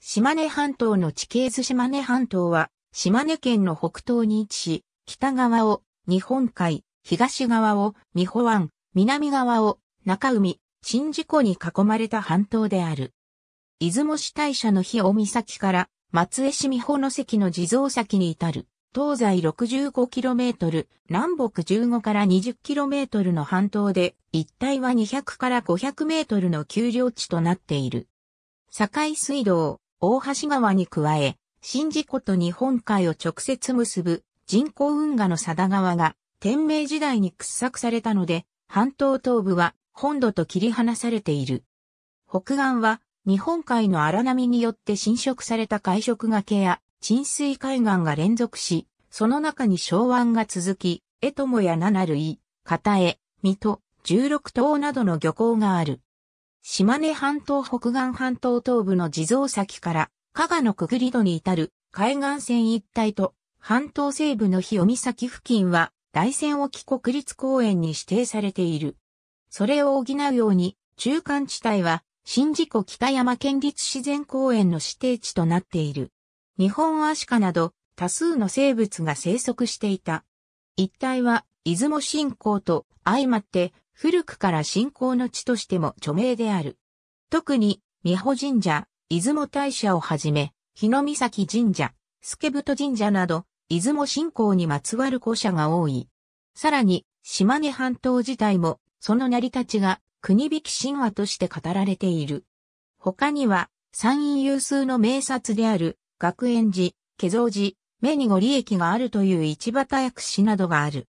島根半島の地形図島根半島は、島根県の北東に位置し、北側を日本海、東側を三保湾、南側を中海、新事湖に囲まれた半島である。出雲市大社の日尾岬から松江市美保の関の地蔵先に至る、東西 65km、南北15から 20km の半島で、一帯は200から 500m の丘陵地となっている。境水道、大橋川に加え、新事湖と日本海を直接結ぶ人工運河の佐田川が天明時代に掘削されたので、半島東部は本土と切り離されている。北岸は日本海の荒波によって侵食された海食崖や沈水海岸が連続し、その中に昭湾が続き、江友や七類、片江、水戸、十六島などの漁港がある。島根半島北岸半島東部の地蔵先から、加賀のくぐり戸に至る海岸線一帯と、半島西部の日尾岬付近は、大山沖国立公園に指定されている。それを補うように、中間地帯は、新事故北山県立自然公園の指定地となっている。日本アシカなど、多数の生物が生息していた。一帯は、出雲信仰と相まって、古くから信仰の地としても著名である。特に、美保神社、出雲大社をはじめ、日野岬神社、助太神社など、出雲信仰にまつわる古社が多い。さらに、島根半島自体も、その成り立ちが、国引き神話として語られている。他には、山陰有数の名刹である、学園寺、家蔵寺、目にご利益があるという市畑薬師などがある。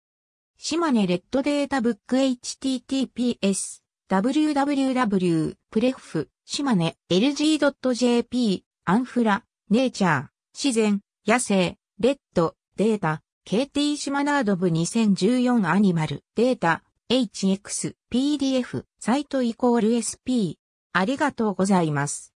島根レッドデータブック https www.pref 島根 lg.jp アンフラネイチャー自然野生レッドデータ KT 島ナード部2014アニマルデータ HX PDF サイトイコール SP ありがとうございます。